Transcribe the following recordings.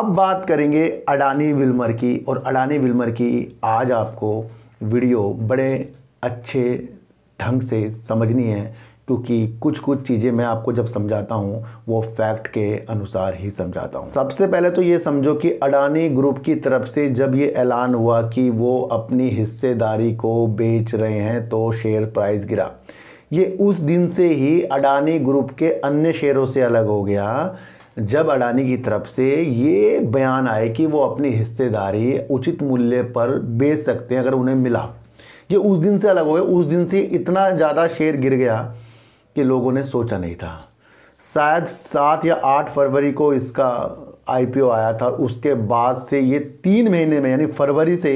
अब बात करेंगे अडानी विल्मर की और अडानी विल्मर की आज आपको वीडियो बड़े अच्छे ढंग से समझनी है क्योंकि कुछ कुछ चीज़ें मैं आपको जब समझाता हूँ वो फैक्ट के अनुसार ही समझाता हूँ सबसे पहले तो ये समझो कि अडानी ग्रुप की तरफ से जब ये ऐलान हुआ कि वो अपनी हिस्सेदारी को बेच रहे हैं तो शेयर प्राइस गिरा ये उस दिन से ही अडानी ग्रुप के अन्य शेयरों से अलग हो गया जब अडानी की तरफ से ये बयान आए कि वो अपनी हिस्सेदारी उचित मूल्य पर बेच सकते हैं अगर उन्हें मिला ये उस दिन से अलग हो गया उस दिन से इतना ज़्यादा शेयर गिर गया कि लोगों ने सोचा नहीं था शायद सात या आठ फरवरी को इसका आईपीओ आया था उसके बाद से ये तीन महीने में यानी फरवरी से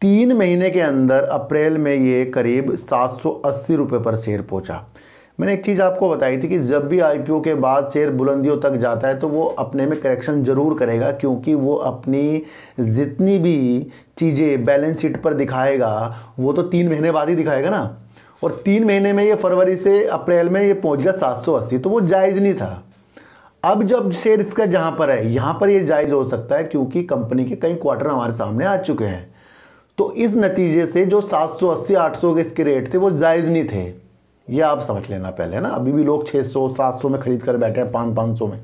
तीन महीने के अंदर अप्रैल में ये करीब सात सौ अस्सी रुपये पर शेयर पहुँचा मैंने एक चीज़ आपको बताई थी कि जब भी आईपीओ के बाद शेयर बुलंदियों तक जाता है तो वो अपने में करेक्शन ज़रूर करेगा क्योंकि वो अपनी जितनी भी चीज़ें बैलेंस शीट पर दिखाएगा वो तो तीन महीने बाद ही दिखाएगा ना और तीन महीने में ये फरवरी से अप्रैल में ये पहुँच गया सात तो वो जायज़ नहीं था अब जब शेयर इसका जहाँ पर है यहाँ पर ये जायज़ हो सकता है क्योंकि कंपनी के कई क्वार्टर हमारे सामने आ चुके हैं तो इस नतीजे से जो 780 800 के इसके रेट थे वो जायज़ नहीं थे ये आप समझ लेना पहले ना अभी भी लोग 600 700 में ख़रीद कर बैठे हैं पाँच पाँच सौ में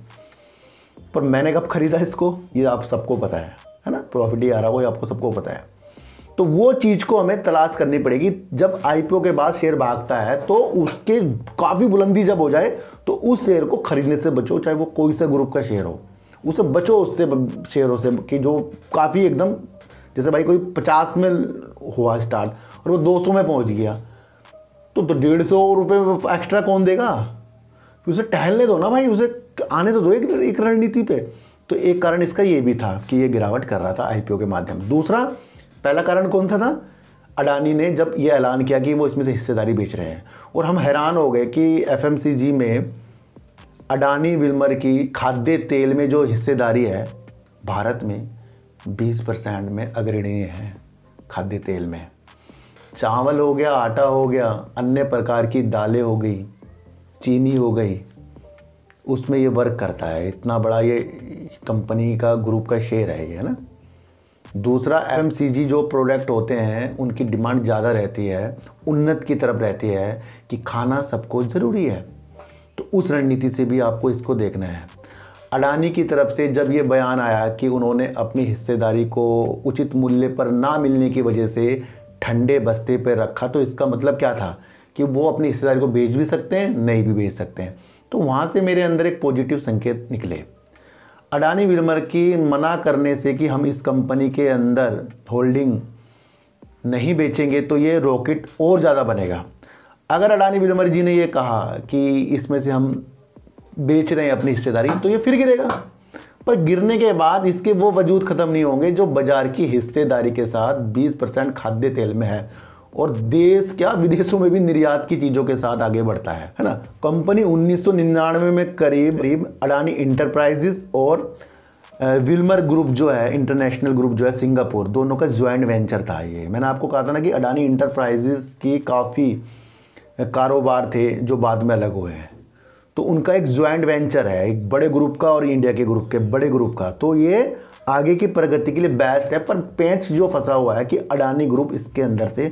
पर मैंने कब ख़रीदा इसको ये आप सबको पता है है ना प्रॉफिट ही आ रहा हो ये आपको सबको पता है तो वो चीज़ को हमें तलाश करनी पड़ेगी जब आईपीओ के बाद शेयर भागता है तो उसके काफ़ी बुलंदी जब हो जाए तो उस शेयर को खरीदने से बचो चाहे वो कोई सा ग्रुप का शेयर हो उसे बचो उससे शेयरों से कि जो काफ़ी एकदम जैसे भाई कोई पचास में हुआ स्टार्ट और वो दो सौ में पहुंच गया तो, तो डेढ़ सौ रुपये एक्स्ट्रा कौन देगा उसे टहलने दो ना भाई उसे आने तो दो एक एक रणनीति पे तो एक कारण इसका ये भी था कि ये गिरावट कर रहा था आईपीओ के माध्यम दूसरा पहला कारण कौन सा था अडानी ने जब ये ऐलान किया कि वो इसमें से हिस्सेदारी बेच रहे हैं और हम हैरान हो गए कि एफ में अडानी विलमर की खाद्य तेल में जो हिस्सेदारी है भारत में 20 परसेंट में अग्रणी है खाद्य तेल में चावल हो गया आटा हो गया अन्य प्रकार की दालें हो गई चीनी हो गई उसमें ये वर्क करता है इतना बड़ा ये कंपनी का ग्रुप का शेयर है ये है ना दूसरा एम जो प्रोडक्ट होते हैं उनकी डिमांड ज़्यादा रहती है उन्नत की तरफ रहती है कि खाना सबको ज़रूरी है तो उस रणनीति से भी आपको इसको देखना है अडानी की तरफ से जब ये बयान आया कि उन्होंने अपनी हिस्सेदारी को उचित मूल्य पर ना मिलने की वजह से ठंडे बस्ते पर रखा तो इसका मतलब क्या था कि वो अपनी हिस्सेदारी को बेच भी सकते हैं नहीं भी बेच सकते हैं तो वहाँ से मेरे अंदर एक पॉजिटिव संकेत निकले अडानी विरमर की मना करने से कि हम इस कंपनी के अंदर होल्डिंग नहीं बेचेंगे तो ये रॉकेट और ज़्यादा बनेगा अगर अडानी विरमर जी ने ये कहा कि इसमें से हम बेच रहे हैं अपनी हिस्सेदारी तो ये फिर गिरेगा पर गिरने के बाद इसके वो वजूद ख़त्म नहीं होंगे जो बाजार की हिस्सेदारी के साथ 20 परसेंट खाद्य तेल में है और देश क्या विदेशों में भी निर्यात की चीज़ों के साथ आगे बढ़ता है है ना कंपनी उन्नीस में करीब करीब अडानी इंटरप्राइजेस और विल्मर ग्रुप जो है इंटरनेशनल ग्रुप जो है सिंगापुर दोनों का ज्वाइंट वेंचर था ये मैंने आपको कहा था ना कि अडानी इंटरप्राइजेस की काफ़ी कारोबार थे जो बाद में अलग हुए हैं तो उनका एक ज्वाइंट वेंचर है एक बड़े ग्रुप का और इंडिया के ग्रुप के बड़े ग्रुप का तो ये आगे की प्रगति के लिए बेस्ट है पर पेंच जो फंसा हुआ है कि अडानी ग्रुप इसके अंदर से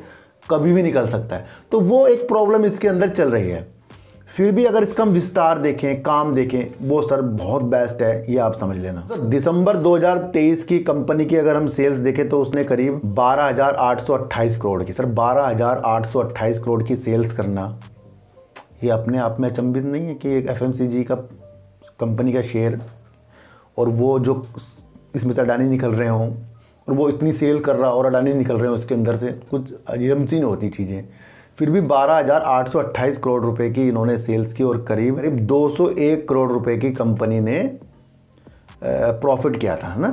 कभी भी निकल सकता है तो वो एक प्रॉब्लम इसके अंदर चल रही है फिर भी अगर इसका हम विस्तार देखें काम देखें वो सर बहुत बेस्ट है ये आप समझ लेना सर तो दिसंबर 2023 की कंपनी की अगर हम सेल्स देखें तो उसने करीब 12,828 करोड़ की सर 12,828 करोड़ की सेल्स करना ये अपने आप में अचंभित नहीं है कि एक एफ का कंपनी का शेयर और वो जो इसमें से अडानी निकल रहे हों और वो इतनी सेल कर रहा और अडानी निकल रहे हो उसके अंदर से कुछ अजमसीन होती चीज़ें फिर भी 12,828 करोड़ रुपए की इन्होंने सेल्स की और करीब करीब 201 करोड़ रुपए की कंपनी ने प्रॉफिट किया था है ना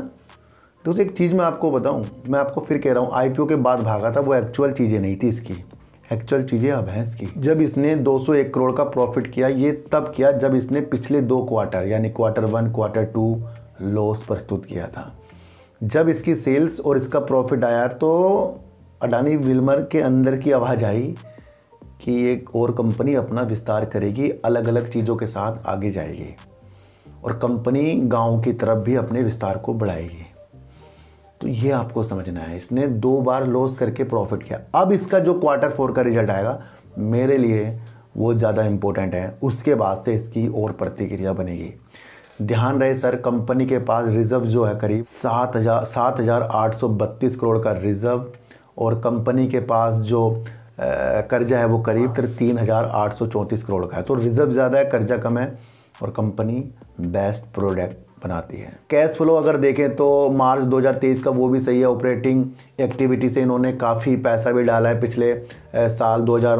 तो एक चीज़ मैं आपको बताऊं मैं आपको फिर कह रहा हूँ आईपीओ के बाद भागा था वो एक्चुअल चीज़ें नहीं थी इसकी एक्चुअल चीज़ें अब हैं इसकी जब इसने 201 करोड़ का प्रॉफिट किया ये तब किया जब इसने पिछले दो क्वार्टर यानी quarter one quarter two loss प्रस्तुत किया था जब इसकी सेल्स और इसका प्रॉफिट आया तो अडानी विल्मर के अंदर की आवाज़ आई कि एक और कंपनी अपना विस्तार करेगी अलग अलग चीज़ों के साथ आगे जाएगी और कंपनी गांव की तरफ भी अपने विस्तार को बढ़ाएगी तो ये आपको समझना है इसने दो बार लॉस करके प्रॉफिट किया अब इसका जो क्वार्टर फोर का रिजल्ट आएगा मेरे लिए वो ज़्यादा इम्पोर्टेंट है उसके बाद से इसकी और प्रतिक्रिया बनेगी ध्यान रहे सर कंपनी के पास रिजर्व जो है करीब सात हज़ार सात हज़ार आठ सौ बत्तीस करोड़ का रिजर्व और कंपनी के पास जो कर्जा है वो करीब हाँ। तीन हज़ार आठ सौ चौंतीस करोड़ का है तो रिज़र्व ज़्यादा है कर्जा कम है और कंपनी बेस्ट प्रोडक्ट बनाती है कैश फ्लो अगर देखें तो मार्च 2023 का वो भी सही है ऑपरेटिंग एक्टिविटी से इन्होंने काफ़ी पैसा भी डाला है पिछले साल 2000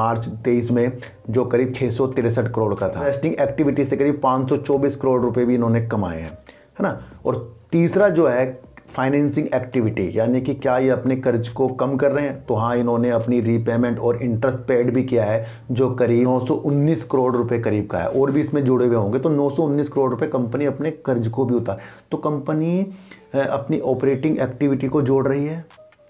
मार्च 23 में जो करीब छः करोड़ का था इन्वेस्टिंग एक्टिविटी से करीब 524 करोड़ रुपए भी इन्होंने कमाए हैं है ना और तीसरा जो है फाइनेंसिंग एक्टिविटी यानी कि क्या ये अपने कर्ज को कम कर रहे हैं तो हाँ इन्होंने अपनी रीपेमेंट और इंटरेस्ट पेड भी किया है जो करीब 919 करोड़ रुपए करीब का है और भी इसमें जुड़े हुए होंगे तो 919 करोड़ रुपए कंपनी अपने कर्ज को भी उतार तो कंपनी अपनी ऑपरेटिंग एक्टिविटी को जोड़ रही है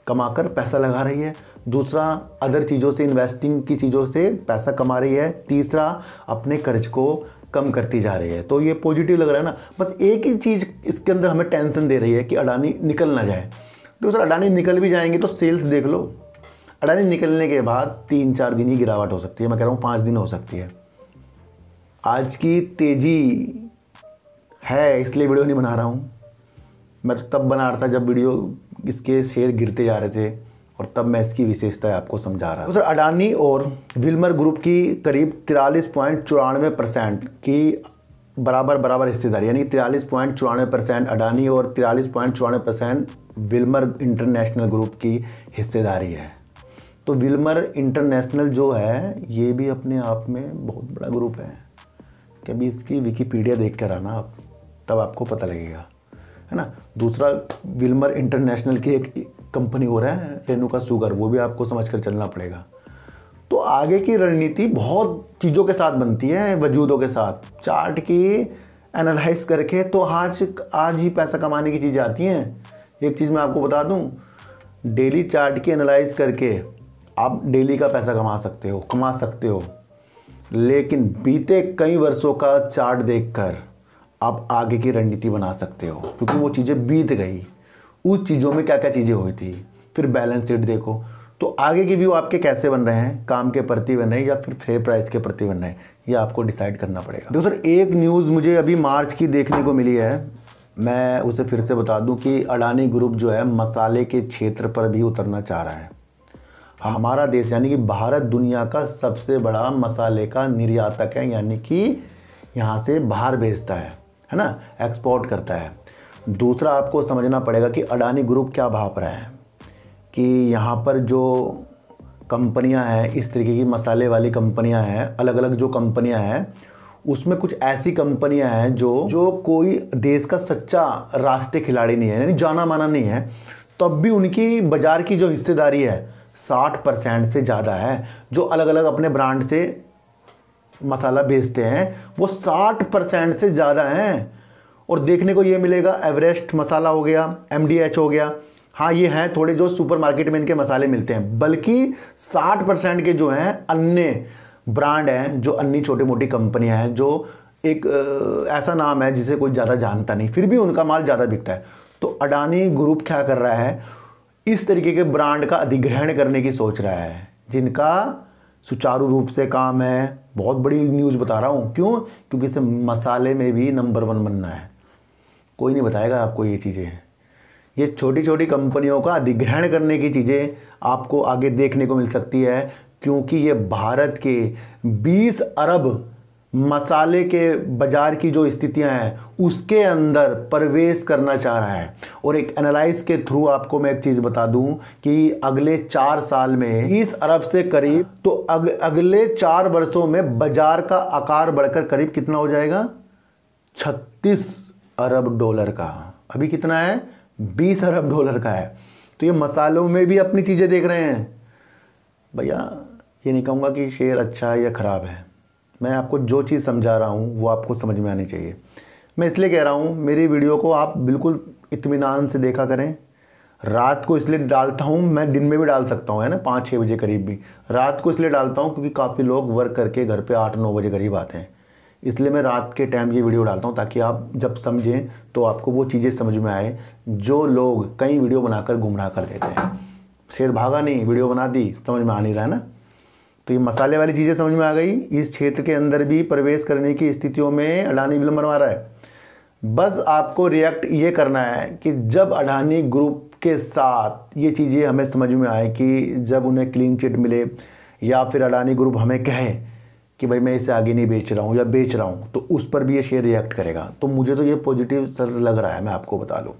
कमाकर पैसा लगा रही है दूसरा अदर चीज़ों से इन्वेस्टिंग की चीज़ों से पैसा कमा रही है तीसरा अपने कर्ज को कम करती जा रही है तो ये पॉजिटिव लग रहा है ना बस एक ही चीज़ इसके अंदर हमें टेंशन दे रही है कि अडानी निकल ना जाए तो सर अडानी निकल भी जाएंगे तो सेल्स देख लो अडानी निकलने के बाद तीन चार दिन ही गिरावट हो सकती है मैं कह रहा हूँ पाँच दिन हो सकती है आज की तेज़ी है इसलिए वीडियो नहीं बना रहा हूँ मैं तो तब बना रहा था जब वीडियो इसके शेयर गिरते जा रहे थे और तब मैं इसकी विशेषता आपको समझा रहा हूँ तो सर अडानी और विल्मर ग्रुप की करीब तिरालीस पॉइंट चौरानवे परसेंट की बराबर बराबर हिस्सेदारी यानी तिरालीस पॉइंट चौरानवे परसेंट अडानी और तिरालीस पॉइंट चौरानवे परसेंट विल्मर इंटरनेशनल ग्रुप की हिस्सेदारी है तो विल्मर इंटरनेशनल जो है ये भी अपने आप में बहुत बड़ा ग्रुप है कभी इसकी विकीपीडिया देख कर आना आप तब आपको पता लगेगा है ना दूसरा विल्मर इंटरनेशनल की एक कंपनी हो रहा है रेणुका सुगर वो भी आपको समझ कर चलना पड़ेगा तो आगे की रणनीति बहुत चीज़ों के साथ बनती है वजूदों के साथ चार्ट की एनालाइज करके तो आज आज ही पैसा कमाने की चीज़ें आती हैं एक चीज़ मैं आपको बता दूं डेली चार्ट की एनालाइज करके आप डेली का पैसा कमा सकते हो कमा सकते हो लेकिन बीते कई वर्षों का चार्ट देखकर आप आगे की रणनीति बना सकते हो क्योंकि वो चीज़ें बीत गई उस चीज़ों में क्या क्या चीज़ें हुई थी फिर बैलेंस शीट देखो तो आगे के व्यू आपके कैसे बन रहे हैं काम के प्रति बन रहे हैं या फिर फेयर प्राइस के प्रति बन रहे हैं ये आपको डिसाइड करना पड़ेगा देखो सर एक न्यूज़ मुझे अभी मार्च की देखने को मिली है मैं उसे फिर से बता दूं कि अडानी ग्रुप जो है मसाले के क्षेत्र पर भी उतरना चाह रहा है हमारा देश यानी कि भारत दुनिया का सबसे बड़ा मसाले का निर्यातक है यानी कि यहाँ से बाहर भेजता है है ना एक्सपोर्ट करता है दूसरा आपको समझना पड़ेगा कि अडानी ग्रुप क्या भाप रहा है कि यहाँ पर जो कंपनियाँ हैं इस तरीके की मसाले वाली कंपनियाँ हैं अलग अलग जो कंपनियाँ हैं उसमें कुछ ऐसी कंपनियाँ हैं जो जो कोई देश का सच्चा राष्ट्रीय खिलाड़ी नहीं है यानी जाना माना नहीं है तब भी उनकी बाज़ार की जो हिस्सेदारी है साठ परसेंट से ज़्यादा है जो अलग अलग अपने ब्रांड से मसाला बेचते हैं वो साठ परसेंट से ज़्यादा हैं और देखने को ये मिलेगा एवरेस्ट मसाला हो गया एम हो गया हाँ ये हैं थोड़े जो सुपरमार्केट में इनके मसाले मिलते हैं बल्कि 60 परसेंट के जो हैं अन्य ब्रांड हैं जो अन्य छोटी मोटी कंपनियां हैं जो एक ऐसा नाम है जिसे कोई ज़्यादा जानता नहीं फिर भी उनका माल ज़्यादा बिकता है तो अडानी ग्रुप क्या कर रहा है इस तरीके के ब्रांड का अधिग्रहण करने की सोच रहा है जिनका सुचारू रूप से काम है बहुत बड़ी न्यूज़ बता रहा हूँ क्यों क्योंकि इसे मसाले में भी नंबर वन बनना है कोई नहीं बताएगा आपको ये चीज़ें हैं ये छोटी छोटी कंपनियों का अधिग्रहण करने की चीज़ें आपको आगे देखने को मिल सकती है क्योंकि ये भारत के 20 अरब मसाले के बाज़ार की जो स्थितियां हैं उसके अंदर प्रवेश करना चाह रहा है और एक एनालाइज के थ्रू आपको मैं एक चीज़ बता दूं कि अगले चार साल में बीस अरब से करीब तो अग, अगले चार वर्षों में बाज़ार का आकार बढ़कर करीब कितना हो जाएगा छत्तीस अरब डॉलर का अभी कितना है बीस अरब डॉलर का है तो ये मसालों में भी अपनी चीज़ें देख रहे हैं भैया ये नहीं कहूँगा कि शेयर अच्छा है या ख़राब है मैं आपको जो चीज़ समझा रहा हूँ वो आपको समझ में आनी चाहिए मैं इसलिए कह रहा हूँ मेरी वीडियो को आप बिल्कुल इतमान से देखा करें रात को इसलिए डालता हूँ मैं दिन में भी डाल सकता हूँ है ना पाँच छः बजे करीब भी रात को इसलिए डालता हूँ क्योंकि काफ़ी लोग वर्क करके घर पे आठ नौ बजे करीब आते हैं इसलिए मैं रात के टाइम ये वीडियो डालता हूँ ताकि आप जब समझें तो आपको वो चीज़ें समझ में आए जो लोग कई वीडियो बनाकर गुमराह कर देते हैं शेर भागा नहीं वीडियो बना दी समझ में आ नहीं रहा है ना तो ये मसाले वाली चीज़ें समझ में आ गई इस क्षेत्र के अंदर भी प्रवेश करने की स्थितियों में अडानी विलम्ब बनवा रहा है बस आपको रिएक्ट ये करना है कि जब अडानी ग्रुप के साथ ये चीज़ें हमें समझ में आए कि जब उन्हें क्लीन चिट मिले या फिर अडानी ग्रुप हमें कहे कि भाई मैं इसे आगे नहीं बेच रहा हूँ या बेच रहा हूँ तो उस पर भी ये शेयर रिएक्ट करेगा तो मुझे तो ये पॉजिटिव सर लग रहा है मैं आपको बता लूँ